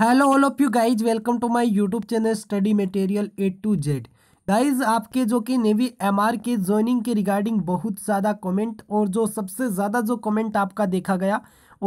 hello all of you guys welcome to my YouTube channel study material A to Z guys आपके जो कि navy MR के joining के regarding बहुत ज़्यादा कमेंट और जो सबसे ज़्यादा जो कमेंट आपका देखा गया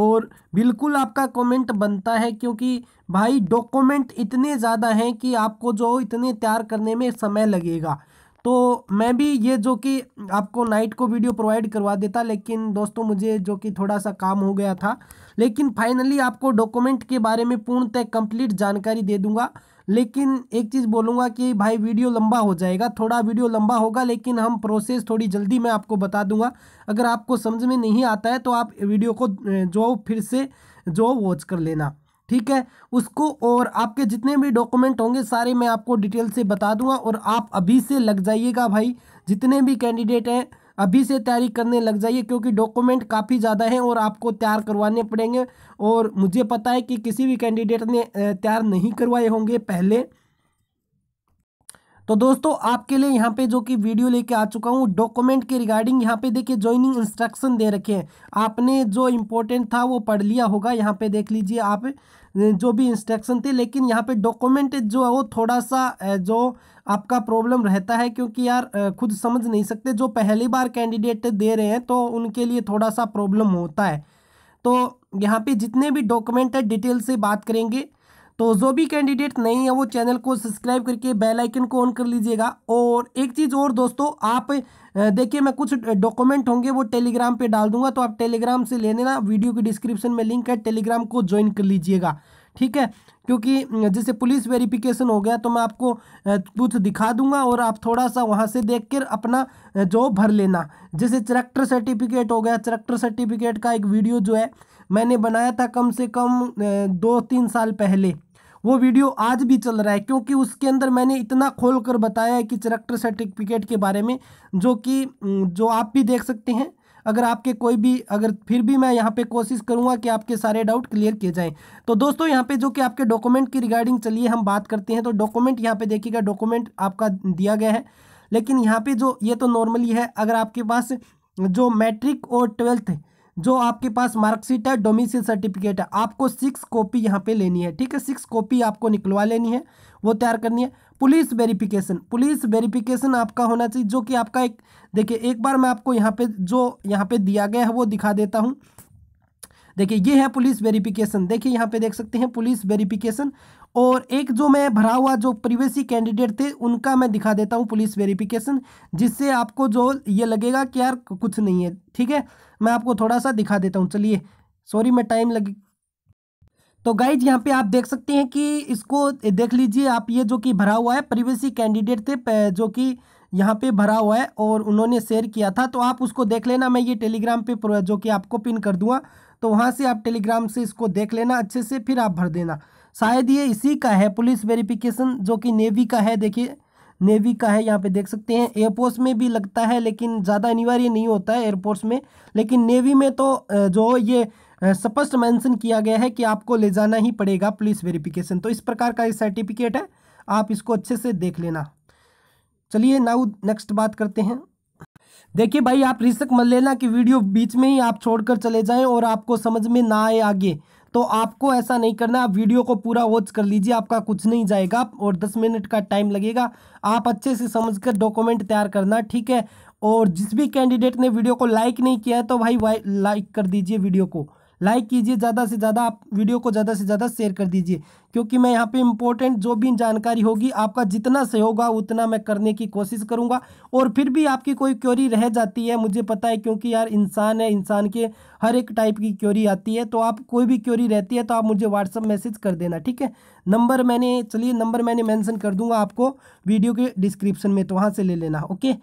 और बिल्कुल आपका कमेंट बनता है क्योंकि भाई डॉक्यूमेंट इतने ज़्यादा हैं कि आपको जो इतने तैयार करने में समय लगेगा तो मैं भी ये जो कि आपको नाइट को वीडियो प्रोवाइड करवा देता लेकिन दोस्तों मुझे जो कि थोड़ा सा काम हो गया था लेकिन फाइनली आपको डॉक्यूमेंट के बारे में पूर्णतः कंप्लीट जानकारी दे दूंगा लेकिन एक चीज़ बोलूँगा कि भाई वीडियो लंबा हो जाएगा थोड़ा वीडियो लंबा होगा लेकिन हम प्रोसेस थोड़ी जल्दी मैं आपको बता दूंगा अगर आपको समझ में नहीं आता है तो आप वीडियो को जो फिर से जो वॉच कर लेना ठीक है उसको और आपके जितने भी डॉक्यूमेंट होंगे सारे मैं आपको डिटेल से बता दूंगा और आप अभी से लग जाइएगा भाई जितने भी कैंडिडेट हैं अभी से तैयारी करने लग जाइए क्योंकि डॉक्यूमेंट काफ़ी ज़्यादा हैं और आपको तैयार करवाने पड़ेंगे और मुझे पता है कि किसी भी कैंडिडेट ने तैयार नहीं करवाए होंगे पहले तो दोस्तों आपके लिए यहाँ पे जो कि वीडियो लेके आ चुका हूँ डॉक्यूमेंट के रिगार्डिंग यहाँ पे देखिए ज्वाइनिंग इंस्ट्रक्शन दे रखे हैं आपने जो इम्पोर्टेंट था वो पढ़ लिया होगा यहाँ पे देख लीजिए आप जो भी इंस्ट्रक्शन थे लेकिन यहाँ पे डॉक्यूमेंट जो है वो थोड़ा सा जो आपका प्रॉब्लम रहता है क्योंकि यार खुद समझ नहीं सकते जो पहली बार कैंडिडेट दे रहे हैं तो उनके लिए थोड़ा सा प्रॉब्लम होता है तो यहाँ पर जितने भी डॉक्यूमेंट है डिटेल से बात करेंगे तो जो भी कैंडिडेट नहीं है वो चैनल को सब्सक्राइब करके बेल आइकन को ऑन कर लीजिएगा और एक चीज़ और दोस्तों आप देखिए मैं कुछ डॉक्यूमेंट होंगे वो टेलीग्राम पे डाल दूंगा तो आप टेलीग्राम से ले लेना वीडियो की डिस्क्रिप्शन में लिंक है टेलीग्राम को ज्वाइन कर लीजिएगा ठीक है क्योंकि जैसे पुलिस वेरिफिकेशन हो गया तो मैं आपको कुछ दिखा दूंगा और आप थोड़ा सा वहाँ से देख कर अपना जो भर लेना जैसे चरक्टर सर्टिफिकेट हो गया चरक्टर सर्टिफिकेट का एक वीडियो जो है मैंने बनाया था कम से कम दो तीन साल पहले वो वीडियो आज भी चल रहा है क्योंकि उसके अंदर मैंने इतना खोल कर बताया है कि चरक्टर सर्टिफिकेट के बारे में जो कि जो आप भी देख सकते हैं अगर आपके कोई भी अगर फिर भी मैं यहाँ पे कोशिश करूँगा कि आपके सारे डाउट क्लियर किए जाएँ तो दोस्तों यहाँ पे जो कि आपके डॉक्यूमेंट की रिगार्डिंग चलिए हम बात करते हैं तो डॉक्यूमेंट यहाँ पे देखिएगा डॉक्यूमेंट आपका दिया गया है लेकिन यहाँ पे जो ये तो नॉर्मली है अगर आपके पास जो मैट्रिक और ट्वेल्थ जो आपके पास मार्कशीट है डोमिसिल सर्टिफिकेट है आपको सिक्स कॉपी यहाँ पे लेनी है ठीक है सिक्स कॉपी आपको निकलवा लेनी है वो तैयार करनी है पुलिस वेरिफिकेशन पुलिस वेरिफिकेशन आपका होना चाहिए जो कि आपका एक देखिए एक बार मैं आपको यहाँ पे जो यहाँ पे दिया गया है वो दिखा देता हूँ देखिए ये है पुलिस वेरिफिकेशन देखिए यहाँ पे देख सकते हैं पुलिस वेरिफिकेशन और एक जो मैं भरा हुआ जो प्रिवेसी कैंडिडेट थे उनका मैं दिखा देता हूँ पुलिस वेरिफिकेशन जिससे आपको जो ये लगेगा कि यार कुछ नहीं है ठीक है मैं आपको थोड़ा सा दिखा देता हूँ चलिए सॉरी मैं टाइम लग तो गाइज यहाँ पे आप देख सकते हैं कि इसको देख लीजिए आप ये जो कि भरा हुआ है प्रीवियसली कैंडिडेट थे जो कि यहाँ पे भरा हुआ है और उन्होंने शेयर किया था तो आप उसको देख लेना मैं ये टेलीग्राम पे जो कि आपको पिन कर दूंगा तो वहाँ से आप टेलीग्राम से इसको देख लेना अच्छे से फिर आप भर देना शायद ये इसी का है पुलिस वेरिफिकेशन जो कि नेवी का है देखिए नेवी का है यहाँ पे देख सकते हैं एयरपोर्ट्स में भी लगता है लेकिन ज़्यादा अनिवार्य नहीं होता है एयरपोर्ट्स में लेकिन नेवी में तो जो ये स्पष्ट मेंशन किया गया है कि आपको ले जाना ही पड़ेगा पुलिस वेरिफिकेशन तो इस प्रकार का ये सर्टिफिकेट है आप इसको अच्छे से देख लेना चलिए नाउ नेक्स्ट बात करते हैं देखिए भाई आप रिसक मत लेना कि वीडियो बीच में ही आप छोड़कर चले जाएं और आपको समझ में ना आए आगे तो आपको ऐसा नहीं करना आप वीडियो को पूरा वॉच कर लीजिए आपका कुछ नहीं जाएगा और दस मिनट का टाइम लगेगा आप अच्छे से समझकर डॉक्यूमेंट तैयार करना ठीक है और जिस भी कैंडिडेट ने वीडियो को लाइक नहीं किया है तो भाई लाइक कर दीजिए वीडियो को लाइक कीजिए ज़्यादा से ज़्यादा आप वीडियो को ज़्यादा से ज़्यादा शेयर कर दीजिए क्योंकि मैं यहाँ पे इम्पोर्टेंट जो भी जानकारी होगी आपका जितना से होगा उतना मैं करने की कोशिश करूँगा और फिर भी आपकी कोई क्योरी रह जाती है मुझे पता है क्योंकि यार इंसान है इंसान के हर एक टाइप की क्योरी आती है तो आप कोई भी क्योरी रहती है तो आप मुझे व्हाट्सअप मैसेज कर देना ठीक है नंबर मैंने चलिए नंबर मैंने मैंसन कर दूंगा आपको वीडियो के डिस्क्रिप्शन में तो वहाँ से ले लेना ओके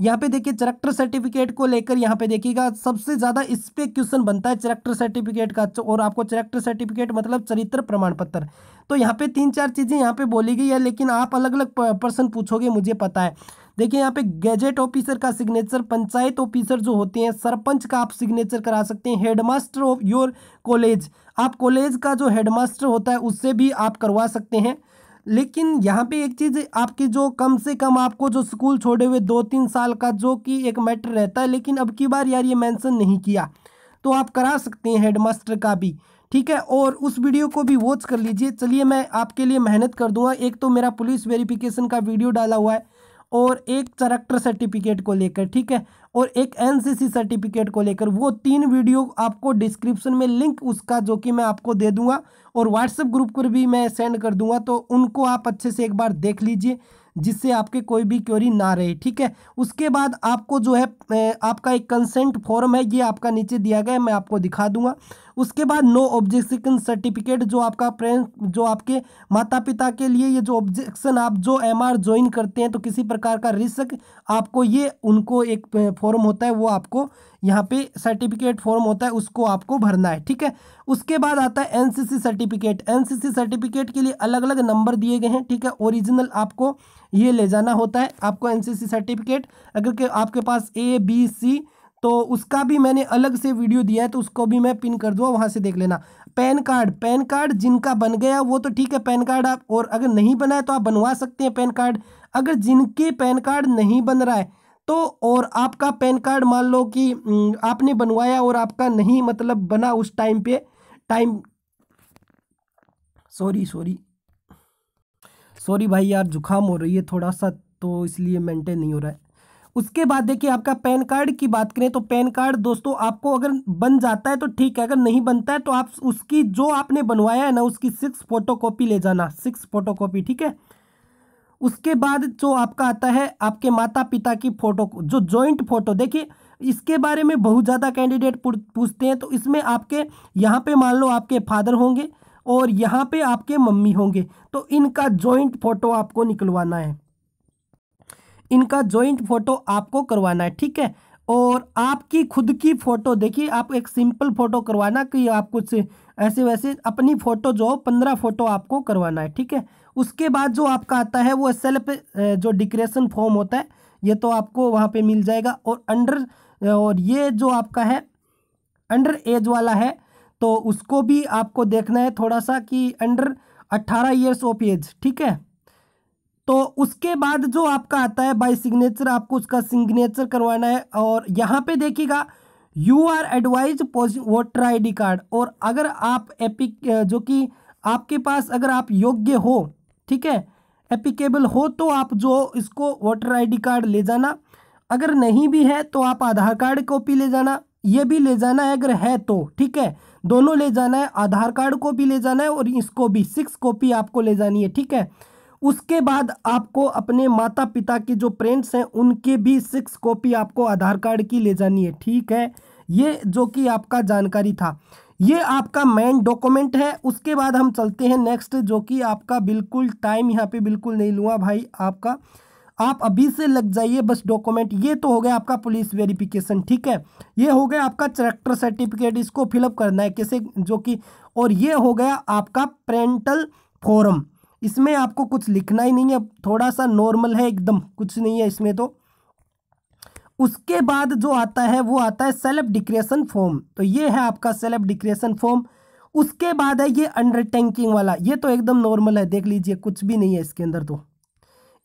यहाँ पे देखिए चैरेक्टर सर्टिफिकेट को लेकर यहाँ पे देखिएगा सबसे ज़्यादा इस पे क्वेश्चन बनता है चैरेक्टर सर्टिफिकेट का तो और आपको चैरेक्टर सर्टिफिकेट मतलब चरित्र प्रमाण पत्र तो यहाँ पे तीन चार चीज़ें यहाँ पे बोली गई है लेकिन आप अलग अलग पर्सन पूछोगे मुझे पता है देखिए यहाँ पे गैजेट ऑफिसर का सिग्नेचर पंचायत ऑफिसर जो होते हैं सरपंच का आप सिग्नेचर करा सकते हैं हेडमास्टर ऑफ योर कॉलेज आप कॉलेज का जो हेडमास्टर होता है उससे भी आप करवा सकते हैं लेकिन यहाँ पे एक चीज़ आपकी जो कम से कम आपको जो स्कूल छोड़े हुए दो तीन साल का जो कि एक मैटर रहता है लेकिन अब की बार यार ये मेंशन नहीं किया तो आप करा सकते हैं हेडमास्टर का भी ठीक है और उस वीडियो को भी वॉच कर लीजिए चलिए मैं आपके लिए मेहनत कर दूंगा एक तो मेरा पुलिस वेरिफिकेशन का वीडियो डाला हुआ है और एक चरक्टर सर्टिफिकेट को लेकर ठीक है और एक एनसीसी सर्टिफिकेट को लेकर वो तीन वीडियो आपको डिस्क्रिप्शन में लिंक उसका जो कि मैं आपको दे दूंगा और व्हाट्सएप ग्रुप पर भी मैं सेंड कर दूंगा तो उनको आप अच्छे से एक बार देख लीजिए जिससे आपके कोई भी क्योरी ना रहे ठीक है उसके बाद आपको जो है आपका एक कंसेंट फॉर्म है ये आपका नीचे दिया गया है मैं आपको दिखा दूंगा उसके बाद नो ऑब्जेक्शन सर्टिफिकेट जो आपका फ्रेंड जो आपके माता पिता के लिए ये जो ऑब्जेक्शन आप जो एम आर ज्वाइन करते हैं तो किसी प्रकार का रिस्क आपको ये उनको एक फॉर्म होता है वो आपको यहाँ पे सर्टिफिकेट फॉर्म होता है उसको आपको भरना है ठीक है उसके बाद आता है एनसीसी सर्टिफिकेट एनसीसी सर्टिफिकेट के लिए अलग अलग नंबर दिए गए हैं ठीक है ओरिजिनल आपको ये ले जाना होता है आपको एनसीसी सर्टिफिकेट अगर के आपके पास ए बी सी तो उसका भी मैंने अलग से वीडियो दिया है तो उसको भी मैं पिन कर दूँगा वहाँ से देख लेना पैन कार्ड पैन कार्ड जिनका बन गया वो तो ठीक है पैन कार्ड आप और अगर नहीं बना है तो आप बनवा सकते हैं पैन कार्ड अगर जिनके पैन कार्ड नहीं बन रहा है तो और आपका पैन कार्ड मान लो कि आपने बनवाया और आपका नहीं मतलब बना उस टाइम पे टाइम सॉरी सॉरी सॉरी भाई यार जुकाम हो रही है थोड़ा सा तो इसलिए मेंटेन नहीं हो रहा है उसके बाद देखिए आपका पैन कार्ड की बात करें तो पैन कार्ड दोस्तों आपको अगर बन जाता है तो ठीक है अगर नहीं बनता है तो आप उसकी जो आपने बनवाया है ना उसकी सिक्स फोटोकॉपी ले जाना सिक्स फोटोकॉपी ठीक है उसके बाद जो आपका आता है आपके माता पिता की फ़ोटो जो जॉइंट फ़ोटो देखिए इसके बारे में बहुत ज़्यादा कैंडिडेट पूछते हैं तो इसमें आपके यहाँ पे मान लो आपके फादर होंगे और यहाँ पे आपके मम्मी होंगे तो इनका जॉइंट फ़ोटो आपको निकलवाना है इनका ज्वाइंट फोटो आपको करवाना है ठीक है और आपकी खुद की फ़ोटो देखिए आप एक सिंपल फ़ोटो करवाना कि आप कुछ ऐसे वैसे अपनी फ़ोटो जो पंद्रह फ़ोटो आपको करवाना है ठीक है उसके बाद जो आपका आता है वो सेल्फ जो डिक्रेशन फॉर्म होता है ये तो आपको वहाँ पे मिल जाएगा और अंडर और ये जो आपका है अंडर एज वाला है तो उसको भी आपको देखना है थोड़ा सा कि अंडर अट्ठारह ईयर्स ऑफ एज ठीक है तो उसके बाद जो आपका आता है बाई सिग्नेचर आपको उसका सिग्नेचर करवाना है और यहाँ पे देखिएगा you are advise voter I D card और अगर आप एपिक जो कि आपके पास अगर आप योग्य हो ठीक है एपिकेबल हो तो आप जो इसको वोटर आईडी कार्ड ले जाना अगर नहीं भी है तो आप आधार कार्ड कॉपी ले जाना ये भी ले जाना है अगर है तो ठीक है दोनों ले जाना है आधार कार्ड को भी ले जाना है और इसको भी सिक्स कॉपी आपको ले जानी है ठीक है उसके बाद आपको अपने माता पिता के जो पेरेंट्स हैं उनके भी सिक्स कॉपी आपको आधार कार्ड की ले जानी है ठीक है ये जो कि आपका जानकारी था ये आपका मेन डॉक्यूमेंट है उसके बाद हम चलते हैं नेक्स्ट जो कि आपका बिल्कुल टाइम यहाँ पे बिल्कुल नहीं लूँगा भाई आपका आप अभी से लग जाइए बस डॉक्यूमेंट ये तो हो गया आपका पुलिस वेरिफिकेशन ठीक है ये हो गया आपका चैरेक्टर सर्टिफिकेट इसको फिलअप करना है कैसे जो कि और ये हो गया आपका पेरेंटल फॉरम इसमें आपको कुछ लिखना ही नहीं है थोड़ा सा नॉर्मल है एकदम कुछ नहीं है इसमें तो उसके बाद जो आता है वो आता है सेल्फ डिक्रेशन फॉर्म तो ये है आपका सेल्फ डिक्रेशन फॉर्म उसके बाद है ये अंडर टैंकिंग वाला ये तो एकदम नॉर्मल है देख लीजिए कुछ भी नहीं है इसके अंदर तो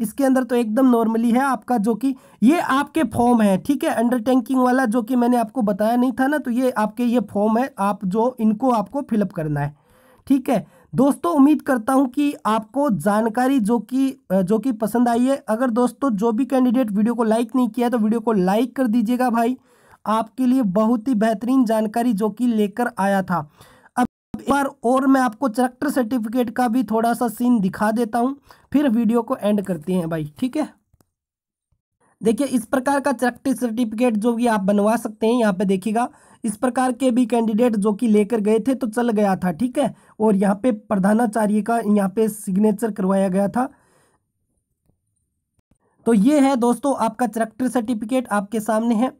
इसके अंदर तो एकदम नॉर्मली है आपका जो कि ये आपके फॉर्म है ठीक है अंडर टैंकिंग वाला जो कि मैंने आपको बताया नहीं था ना तो ये आपके ये फॉर्म है आप जो इनको आपको फिलअप करना है ठीक है दोस्तों उम्मीद करता हूं कि आपको जानकारी जो कि जो कि पसंद आई है अगर दोस्तों जो भी कैंडिडेट वीडियो को लाइक नहीं किया है तो वीडियो को लाइक कर दीजिएगा भाई आपके लिए बहुत ही बेहतरीन जानकारी जो कि लेकर आया था अब एक बार और मैं आपको चैरेक्टर सर्टिफिकेट का भी थोड़ा सा सीन दिखा देता हूँ फिर वीडियो को एंड करते हैं भाई ठीक है देखिए इस प्रकार का चरक्टी सर्टिफिकेट जो भी आप बनवा सकते हैं यहाँ पे देखिएगा इस प्रकार के भी कैंडिडेट जो कि लेकर गए थे तो चल गया था ठीक है और यहाँ पे प्रधानाचार्य का यहाँ पे सिग्नेचर करवाया गया था तो ये है दोस्तों आपका चरक्टर सर्टिफिकेट आपके सामने है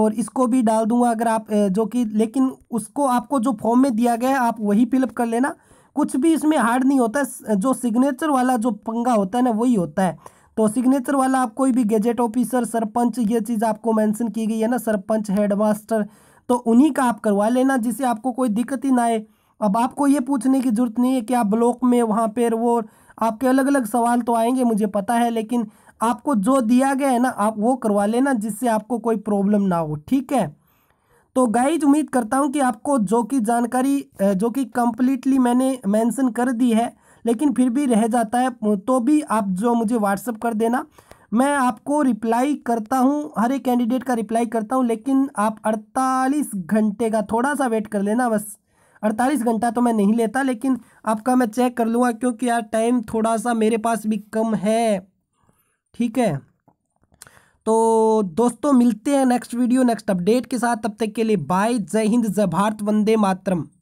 और इसको भी डाल दूंगा अगर आप जो कि लेकिन उसको आपको जो फॉर्म में दिया गया है आप वही फिलअप कर लेना कुछ भी इसमें हार्ड नहीं होता है जो सिग्नेचर वाला जो पंगा होता है ना वही होता है तो सिग्नेचर वाला आप कोई भी गेजेट ऑफिसर सरपंच ये चीज़ आपको मेंशन की गई है ना सरपंच हेडमास्टर तो उन्हीं का आप करवा लेना जिससे आपको कोई दिक्कत ही ना आए अब आपको ये पूछने की ज़रूरत नहीं है कि आप ब्लॉक में वहाँ पर वो आपके अलग अलग सवाल तो आएंगे मुझे पता है लेकिन आपको जो दिया गया है ना आप वो करवा लेना जिससे आपको कोई प्रॉब्लम ना हो ठीक है तो गाइज उम्मीद करता हूँ कि आपको जो कि जानकारी जो कि कम्प्लीटली मैंने मेंशन कर दी है लेकिन फिर भी रह जाता है तो भी आप जो मुझे व्हाट्सअप कर देना मैं आपको रिप्लाई करता हूँ हर एक कैंडिडेट का रिप्लाई करता हूँ लेकिन आप 48 घंटे का थोड़ा सा वेट कर लेना बस 48 घंटा तो मैं नहीं लेता लेकिन आपका मैं चेक कर लूँगा क्योंकि यार टाइम थोड़ा सा मेरे पास भी कम है ठीक है तो दोस्तों मिलते हैं नेक्स्ट वीडियो नेक्स्ट अपडेट के साथ तब तक के लिए बाय जय हिंद जय भारत वंदे मातरम